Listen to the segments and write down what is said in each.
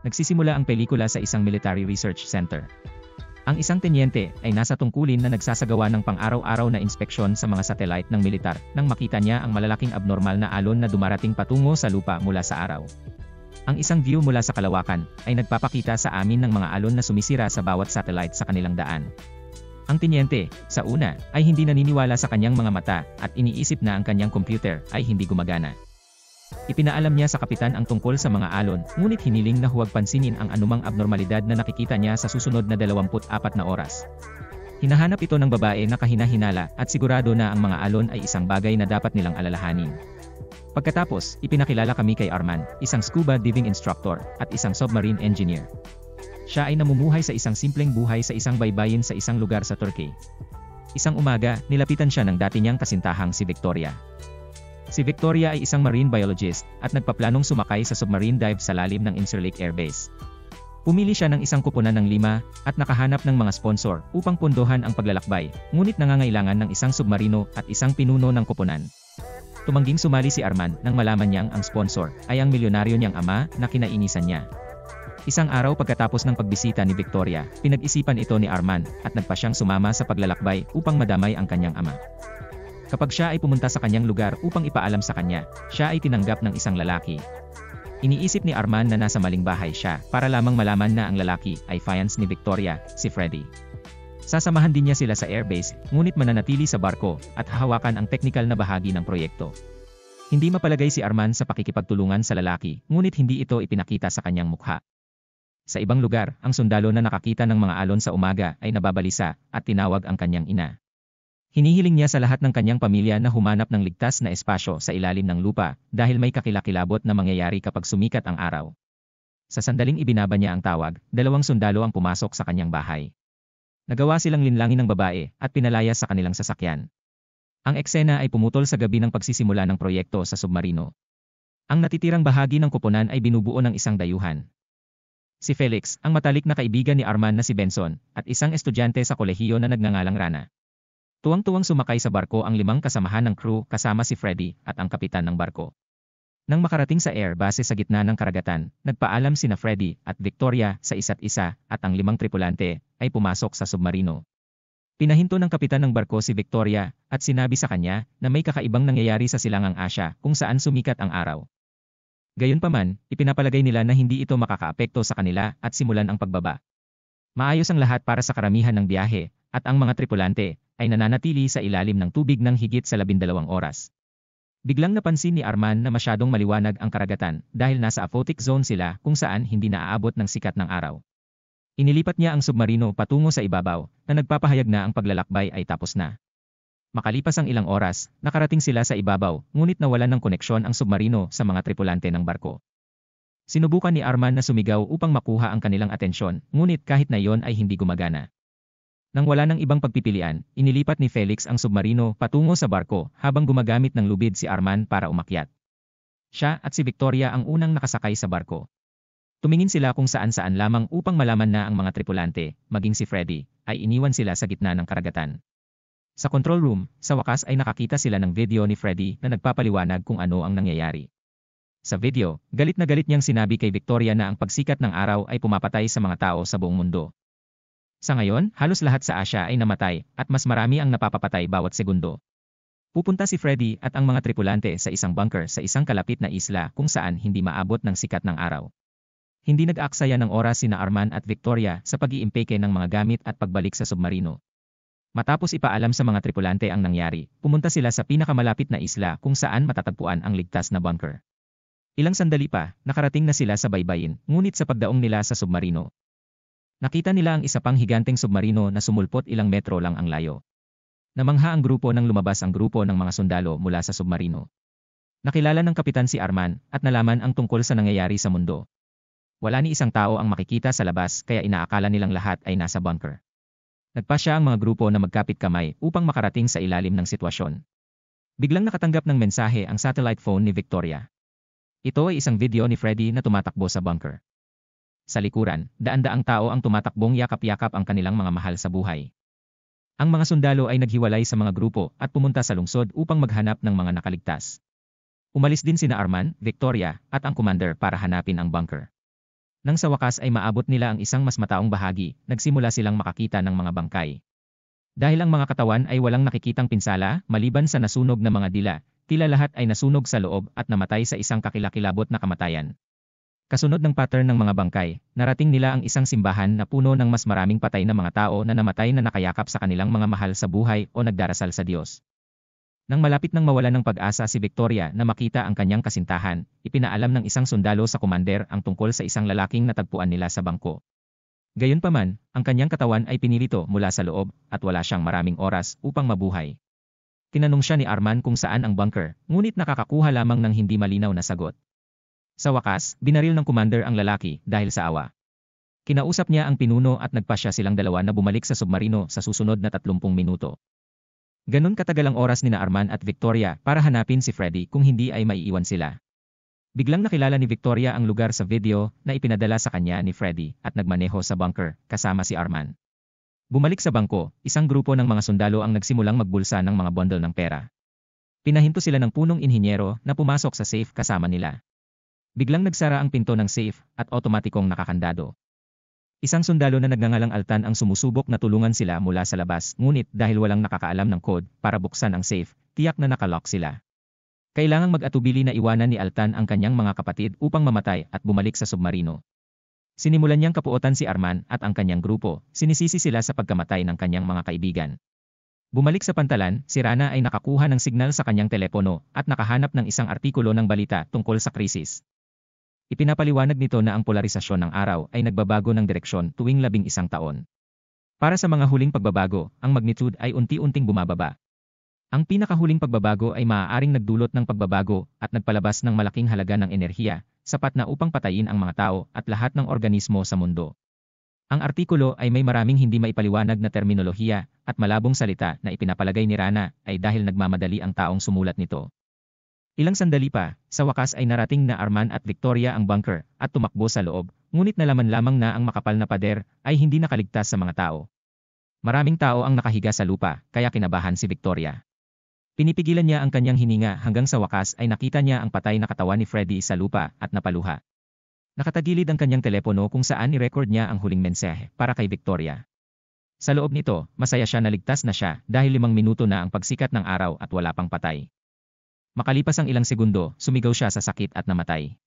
Nagsisimula ang pelikula sa isang military research center. Ang isang tenyente ay nasa tungkulin na nagsasagawa ng pang-araw-araw na inspeksyon sa mga satellite ng militar nang makita niya ang malalaking abnormal na alon na dumarating patungo sa lupa mula sa araw. Ang isang view mula sa kalawakan ay nagpapakita sa amin ng mga alon na sumisira sa bawat satellite sa kanilang daan. Ang tenyente, sa una, ay hindi naniniwala sa kanyang mga mata at iniisip na ang kanyang computer ay hindi gumagana. Ipinaalam niya sa kapitan ang tungkol sa mga alon, ngunit hiniling na huwag pansinin ang anumang abnormalidad na nakikita niya sa susunod na 24 na oras. Hinahanap ito ng babae na kahinahinala at sigurado na ang mga alon ay isang bagay na dapat nilang alalahanin. Pagkatapos, ipinakilala kami kay Arman, isang scuba diving instructor at isang submarine engineer. Siya ay namumuhay sa isang simpleng buhay sa isang baybayin sa isang lugar sa Turkey. Isang umaga, nilapitan siya ng dati niyang kasintahang si Victoria. Si Victoria ay isang marine biologist at nagpaplanong sumakay sa submarine dive sa lalim ng Incirlik Air Base. Pumili siya ng isang kuponan ng lima at nakahanap ng mga sponsor upang pondohan ang paglalakbay, ngunit nangangailangan ng isang submarino at isang pinuno ng kuponan. Tumangging sumali si Arman nang malaman niyang ang sponsor ay ang milyonaryo niyang ama na kinainisan niya. Isang araw pagkatapos ng pagbisita ni Victoria, pinag-isipan ito ni Arman at nagpa siyang sumama sa paglalakbay upang madamay ang kanyang ama. Kapag siya ay pumunta sa kanyang lugar upang ipaalam sa kanya, siya ay tinanggap ng isang lalaki. Iniisip ni Arman na nasa maling bahay siya para lamang malaman na ang lalaki ay fiance ni Victoria, si Freddy. Sasamahan din niya sila sa airbase, ngunit mananatili sa barko at hahawakan ang teknikal na bahagi ng proyekto. Hindi mapalagay si Arman sa pakikipagtulungan sa lalaki, ngunit hindi ito ipinakita sa kanyang mukha. Sa ibang lugar, ang sundalo na nakakita ng mga alon sa umaga ay nababalisa at tinawag ang kanyang ina. Hinihiling niya sa lahat ng kanyang pamilya na humanap ng ligtas na espasyo sa ilalim ng lupa dahil may kakilakilabot na mangyayari kapag sumikat ang araw. Sa sandaling ibinaba niya ang tawag, dalawang sundalo ang pumasok sa kanyang bahay. Nagawa silang linlangin ng babae at pinalaya sa kanilang sasakyan. Ang eksena ay pumutol sa gabi ng pagsisimula ng proyekto sa submarino. Ang natitirang bahagi ng kuponan ay binubuo ng isang dayuhan. Si Felix, ang matalik na kaibigan ni Arman na si Benson, at isang estudyante sa kolehiyo na nagngangalang Rana. Tuwang-tuwang sumakay sa barko ang limang kasamahan ng crew kasama si Freddy at ang kapitan ng barko. Nang makarating sa air base sa gitna ng karagatan, nagpaalam sina Freddy at Victoria sa isa't isa at ang limang tripulante ay pumasok sa submarino. Pinahinto ng kapitan ng barko si Victoria at sinabi sa kanya na may kakaibang nangyayari sa silangang Asya kung saan sumikat ang araw. Gayunpaman, ipinapalagay nila na hindi ito makakaapekto sa kanila at simulan ang pagbaba. Maayos ang lahat para sa karamihan ng biyahe at ang mga tripulante ay nananatili sa ilalim ng tubig ng higit sa labindalawang oras. Biglang napansin ni Arman na masyadong maliwanag ang karagatan dahil nasa aphotic zone sila kung saan hindi naaabot ng sikat ng araw. Inilipat niya ang submarino patungo sa ibabaw na nagpapahayag na ang paglalakbay ay tapos na. Makalipas ang ilang oras, nakarating sila sa ibabaw ngunit nawalan ng koneksyon ang submarino sa mga tripulante ng barko. Sinubukan ni Arman na sumigaw upang makuha ang kanilang atensyon ngunit kahit na iyon ay hindi gumagana. Nang wala ng ibang pagpipilian, inilipat ni Felix ang submarino patungo sa barko habang gumagamit ng lubid si Arman para umakyat. Siya at si Victoria ang unang nakasakay sa barko. Tumingin sila kung saan-saan lamang upang malaman na ang mga tripulante, maging si Freddy, ay iniwan sila sa gitna ng karagatan. Sa control room, sa wakas ay nakakita sila ng video ni Freddy na nagpapaliwanag kung ano ang nangyayari. Sa video, galit na galit niyang sinabi kay Victoria na ang pagsikat ng araw ay pumapatay sa mga tao sa buong mundo, sa ngayon, halos lahat sa Asya ay namatay at mas marami ang napapapatay bawat segundo. Pupunta si Freddy at ang mga tripulante sa isang bunker sa isang kalapit na isla kung saan hindi maabot ng sikat ng araw. Hindi nag aksaya ng oras sina Arman at Victoria sa pag-iimpeke ng mga gamit at pagbalik sa submarino. Matapos ipaalam sa mga tripulante ang nangyari, pumunta sila sa pinakamalapit na isla kung saan matatagpuan ang ligtas na bunker. Ilang sandali pa, nakarating na sila sa baybayin, ngunit sa pagdaong nila sa submarino, Nakita nila ang isa pang higanteng submarino na sumulpot ilang metro lang ang layo. Namangha ang grupo nang lumabas ang grupo ng mga sundalo mula sa submarino. Nakilala ng kapitan si Arman at nalaman ang tungkol sa nangyayari sa mundo. Wala ni isang tao ang makikita sa labas kaya inaakala nilang lahat ay nasa bunker. Nagpa siya ang mga grupo na magkapit kamay upang makarating sa ilalim ng sitwasyon. Biglang nakatanggap ng mensahe ang satellite phone ni Victoria. Ito ay isang video ni Freddy na tumatakbo sa bunker. Sa likuran, daan-daang tao ang tumatakbong yakap-yakap ang kanilang mga mahal sa buhay. Ang mga sundalo ay naghiwalay sa mga grupo at pumunta sa lungsod upang maghanap ng mga nakaligtas. Umalis din sina Arman, Victoria, at ang commander para hanapin ang bunker. Nang sa wakas ay maabot nila ang isang mas mataong bahagi, nagsimula silang makakita ng mga bangkay. Dahil ang mga katawan ay walang nakikitang pinsala, maliban sa nasunog na mga dila, tila lahat ay nasunog sa loob at namatay sa isang kakilakilabot na kamatayan. Kasunod ng pattern ng mga bangkay, narating nila ang isang simbahan na puno ng mas maraming patay na mga tao na namatay na nakayakap sa kanilang mga mahal sa buhay o nagdarasal sa Diyos. Nang malapit nang mawala ng pag-asa si Victoria na makita ang kanyang kasintahan, ipinaalam ng isang sundalo sa commander ang tungkol sa isang lalaking natagpuan nila sa bangko. Gayunpaman, ang kanyang katawan ay pinilito mula sa loob at wala siyang maraming oras upang mabuhay. Tinanong siya ni Arman kung saan ang bunker, ngunit nakakakuha lamang ng hindi malinaw na sagot. Sa wakas, binaril ng commander ang lalaki dahil sa awa. Kinausap niya ang pinuno at nagpasya silang dalawa na bumalik sa submarino sa susunod na 30 minuto. Ganon katagal ang oras ni na Arman at Victoria para hanapin si Freddy kung hindi ay maiiwan sila. Biglang nakilala ni Victoria ang lugar sa video na ipinadala sa kanya ni Freddy at nagmaneho sa bunker kasama si Arman. Bumalik sa bangko, isang grupo ng mga sundalo ang nagsimulang magbulsa ng mga bundle ng pera. Pinahinto sila ng punong inhinyero na pumasok sa safe kasama nila. Biglang nagsara ang pinto ng safe at otomatikong nakakandado. Isang sundalo na nagngangalang Altan ang sumusubok na tulungan sila mula sa labas ngunit dahil walang nakakaalam ng code para buksan ang safe, tiyak na nakalock sila. Kailangang mag-atubili na iwanan ni Altan ang kanyang mga kapatid upang mamatay at bumalik sa submarino. Sinimulan niyang kapuotan si Arman at ang kanyang grupo, sinisisi sila sa pagkamatay ng kanyang mga kaibigan. Bumalik sa pantalan, si Rana ay nakakuha ng signal sa kanyang telepono at nakahanap ng isang artikulo ng balita tungkol sa krisis. Ipinapaliwanag nito na ang polarisasyon ng araw ay nagbabago ng direksyon tuwing labing isang taon. Para sa mga huling pagbabago, ang magnitude ay unti-unting bumababa. Ang pinakahuling pagbabago ay maaaring nagdulot ng pagbabago at nagpalabas ng malaking halaga ng enerhiya, sapat na upang patayin ang mga tao at lahat ng organismo sa mundo. Ang artikulo ay may maraming hindi maipaliwanag na terminolohiya at malabong salita na ipinapalagay ni Rana ay dahil nagmamadali ang taong sumulat nito. Ilang sandali pa, sa wakas ay narating na Arman at Victoria ang bunker at tumakbo sa loob, ngunit nalaman lamang na ang makapal na pader ay hindi nakaligtas sa mga tao. Maraming tao ang nakahiga sa lupa, kaya kinabahan si Victoria. Pinipigilan niya ang kanyang hininga hanggang sa wakas ay nakita niya ang patay na katawan ni Freddy sa lupa at napaluha. Nakatagilid ang kanyang telepono kung saan ni-record niya ang huling mensahe para kay Victoria. Sa loob nito, masaya siya naligtas na siya dahil limang minuto na ang pagsikat ng araw at wala pang patay. Makalipas ang ilang segundo, sumigaw siya sa sakit at namatay.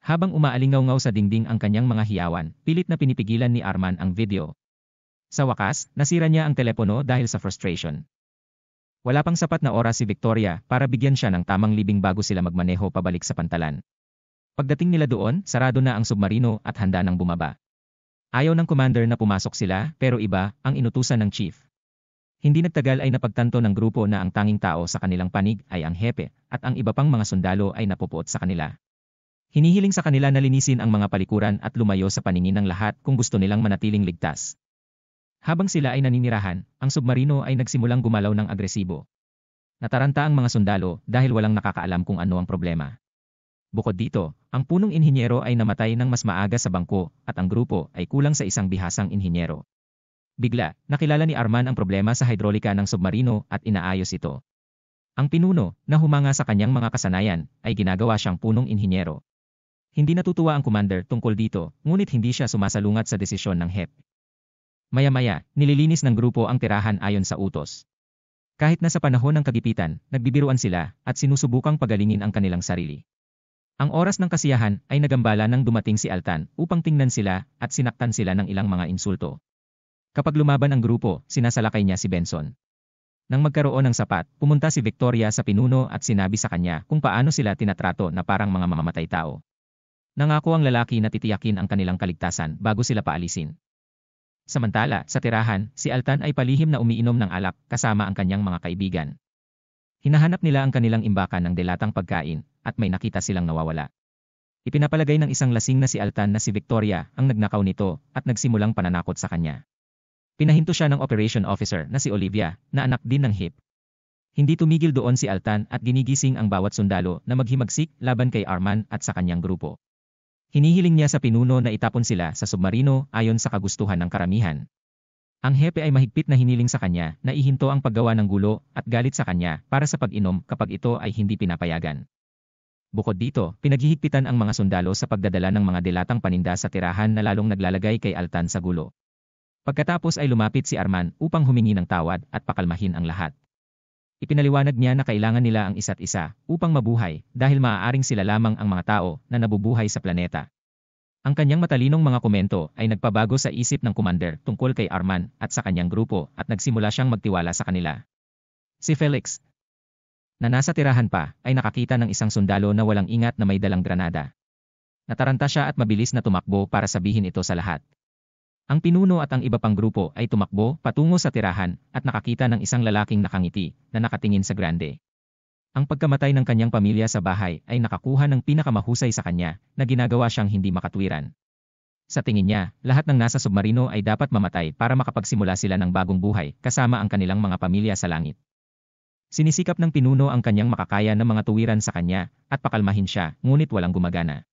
Habang umaalingaw-ngaw sa dingding ang kanyang mga hiyawan, pilit na pinipigilan ni Arman ang video. Sa wakas, nasira niya ang telepono dahil sa frustration. Wala pang sapat na oras si Victoria para bigyan siya ng tamang libing bago sila magmaneho pabalik sa pantalan. Pagdating nila doon, sarado na ang submarino at handa nang bumaba. Ayaw ng commander na pumasok sila pero iba ang inutusan ng chief. Hindi nagtagal ay napagtanto ng grupo na ang tanging tao sa kanilang panig ay ang hepe, at ang iba pang mga sundalo ay napupuot sa kanila. Hinihiling sa kanila na linisin ang mga palikuran at lumayo sa paningin ng lahat kung gusto nilang manatiling ligtas. Habang sila ay naninirahan, ang submarino ay nagsimulang gumalaw ng agresibo. Nataranta ang mga sundalo dahil walang nakakaalam kung ano ang problema. Bukod dito, ang punong inhinyero ay namatay ng mas maaga sa bangko at ang grupo ay kulang sa isang bihasang inhinyero. Bigla, nakilala ni Arman ang problema sa hidrolika ng submarino at inaayos ito. Ang pinuno, na humanga sa kanyang mga kasanayan, ay ginagawa siyang punong inhinyero. Hindi natutuwa ang commander tungkol dito, ngunit hindi siya sumasalungat sa desisyon ng HEP. Maya-maya, nililinis ng grupo ang tirahan ayon sa utos. Kahit na sa panahon ng kagipitan, nagbibiruan sila at sinusubukang pagalingin ang kanilang sarili. Ang oras ng kasiyahan ay nagambala nang dumating si Altan upang tingnan sila at sinaktan sila ng ilang mga insulto. Kapag lumaban ang grupo, sinasalakay niya si Benson. Nang magkaroon ng sapat, pumunta si Victoria sa pinuno at sinabi sa kanya kung paano sila tinatrato na parang mga mamamatay tao. Nangako ang lalaki na titiyakin ang kanilang kaligtasan bago sila paalisin. Samantala, sa tirahan, si Altan ay palihim na umiinom ng alak kasama ang kanyang mga kaibigan. Hinahanap nila ang kanilang imbakan ng delatang pagkain at may nakita silang nawawala. Ipinapalagay ng isang lasing na si Altan na si Victoria ang nagnakaw nito at nagsimulang pananakot sa kanya. Pinahinto siya ng operation officer na si Olivia, na anak din ng HIP. Hindi tumigil doon si Altan at ginigising ang bawat sundalo na maghimagsik laban kay Arman at sa kanyang grupo. Hinihiling niya sa pinuno na itapon sila sa submarino ayon sa kagustuhan ng karamihan. Ang hepe ay mahigpit na hiniling sa kanya na ihinto ang paggawa ng gulo at galit sa kanya para sa pag-inom kapag ito ay hindi pinapayagan. Bukod dito, pinaghihigpitan ang mga sundalo sa pagdadala ng mga delatang paninda sa tirahan na lalong naglalagay kay Altan sa gulo. Pagkatapos ay lumapit si Arman upang humingi ng tawad at pakalmahin ang lahat. Ipinaliwanag niya na kailangan nila ang isa't isa upang mabuhay dahil maaaring sila lamang ang mga tao na nabubuhay sa planeta. Ang kanyang matalinong mga komento ay nagpabago sa isip ng commander tungkol kay Arman at sa kanyang grupo at nagsimula siyang magtiwala sa kanila. Si Felix, na nasa tirahan pa, ay nakakita ng isang sundalo na walang ingat na may dalang granada. Nataranta siya at mabilis na tumakbo para sabihin ito sa lahat. Ang pinuno at ang iba pang grupo ay tumakbo patungo sa tirahan at nakakita ng isang lalaking nakangiti na nakatingin sa grande. Ang pagkamatay ng kanyang pamilya sa bahay ay nakakuha ng pinakamahusay sa kanya na ginagawa siyang hindi makatwiran. Sa tingin niya, lahat ng nasa submarino ay dapat mamatay para makapagsimula sila ng bagong buhay kasama ang kanilang mga pamilya sa langit. Sinisikap ng pinuno ang kanyang makakaya ng mga tuwiran sa kanya at pakalmahin siya ngunit walang gumagana.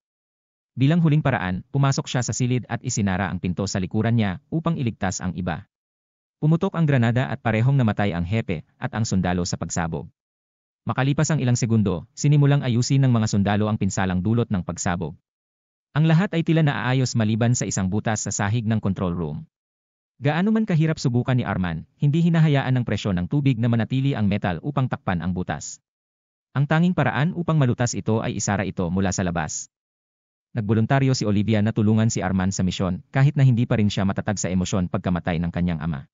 Bilang huling paraan, pumasok siya sa silid at isinara ang pinto sa likuran niya upang iligtas ang iba. Pumutok ang granada at parehong namatay ang hepe at ang sundalo sa pagsabog. Makalipas ang ilang segundo, sinimulang ayusin ng mga sundalo ang pinsalang dulot ng pagsabog. Ang lahat ay tila naaayos maliban sa isang butas sa sahig ng control room. Gaano man kahirap subukan ni Arman, hindi hinahayaan ng presyon ng tubig na manatili ang metal upang takpan ang butas. Ang tanging paraan upang malutas ito ay isara ito mula sa labas nagboluntaryo si Olivia na tulungan si Arman sa misyon kahit na hindi pa rin siya matatag sa emosyon pagkamatay ng kanyang ama.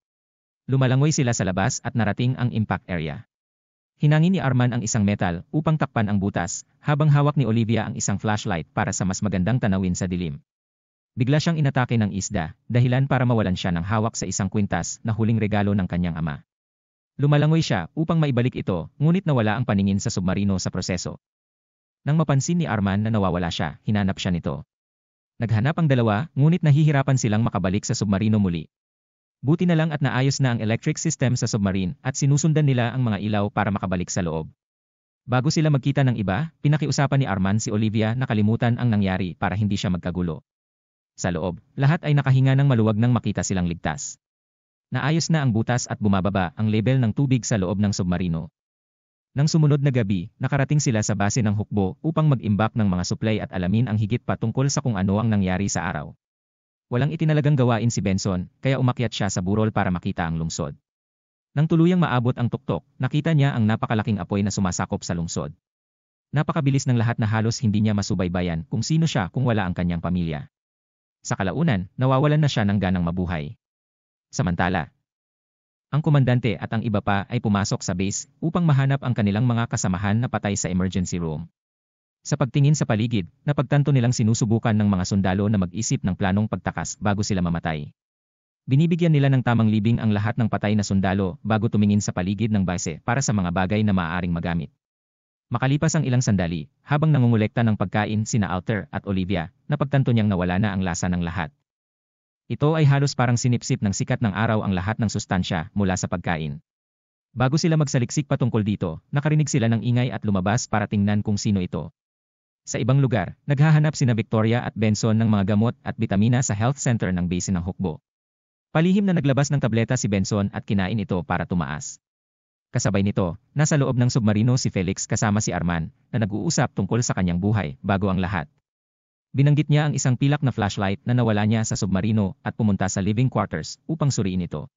Lumalangoy sila sa labas at narating ang impact area. Hinangin ni Arman ang isang metal upang takpan ang butas habang hawak ni Olivia ang isang flashlight para sa mas magandang tanawin sa dilim. Bigla siyang inatake ng isda, dahilan para mawalan siya ng hawak sa isang kwintas na huling regalo ng kanyang ama. Lumalangoy siya upang maibalik ito, ngunit nawala ang paningin sa submarino sa proseso. Nang mapansin ni Arman na nawawala siya, hinanap siya nito. Naghanap ang dalawa, ngunit nahihirapan silang makabalik sa submarino muli. Buti na lang at naayos na ang electric system sa submarine at sinusundan nila ang mga ilaw para makabalik sa loob. Bago sila magkita ng iba, pinakiusapan ni Arman si Olivia na kalimutan ang nangyari para hindi siya magkagulo. Sa loob, lahat ay nakahinga ng maluwag nang makita silang ligtas. Naayos na ang butas at bumababa ang level ng tubig sa loob ng submarino. Nang sumunod na gabi, nakarating sila sa base ng hukbo upang mag-imbak ng mga supply at alamin ang higit pa tungkol sa kung ano ang nangyari sa araw. Walang itinalagang gawain si Benson, kaya umakyat siya sa burol para makita ang lungsod. Nang tuluyang maabot ang tuktok, nakita niya ang napakalaking apoy na sumasakop sa lungsod. Napakabilis ng lahat na halos hindi niya masubaybayan kung sino siya kung wala ang kanyang pamilya. Sa kalaunan, nawawalan na siya ng ganang mabuhay. Samantala, ang komandante at ang iba pa ay pumasok sa base upang mahanap ang kanilang mga kasamahan na patay sa emergency room. Sa pagtingin sa paligid, napagtanto nilang sinusubukan ng mga sundalo na mag-isip ng planong pagtakas bago sila mamatay. Binibigyan nila ng tamang libing ang lahat ng patay na sundalo bago tumingin sa paligid ng base para sa mga bagay na maaaring magamit. Makalipas ang ilang sandali, habang nangungulekta ng pagkain sina Alter at Olivia, napagtanto niyang nawala na ang lasa ng lahat. Ito ay halos parang sinipsip ng sikat ng araw ang lahat ng sustansya mula sa pagkain. Bago sila magsaliksik patungkol dito, nakarinig sila ng ingay at lumabas para tingnan kung sino ito. Sa ibang lugar, naghahanap sina Victoria at Benson ng mga gamot at bitamina sa health center ng base ng Hukbo. Palihim na naglabas ng tableta si Benson at kinain ito para tumaas. Kasabay nito, nasa loob ng submarino si Felix kasama si Arman, na nag-uusap tungkol sa kanyang buhay bago ang lahat. Binanggit niya ang isang pilak na flashlight na nawala niya sa submarino at pumunta sa living quarters upang suriin ito.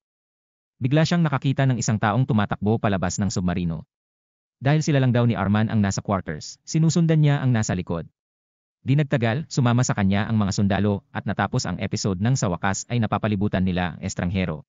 Bigla siyang nakakita ng isang taong tumatakbo palabas ng submarino. Dahil sila lang daw ni Arman ang nasa quarters, sinusundan niya ang nasa likod. Di nagtagal, sumama sa kanya ang mga sundalo at natapos ang episode nang sa wakas ay napapalibutan nila estranghero.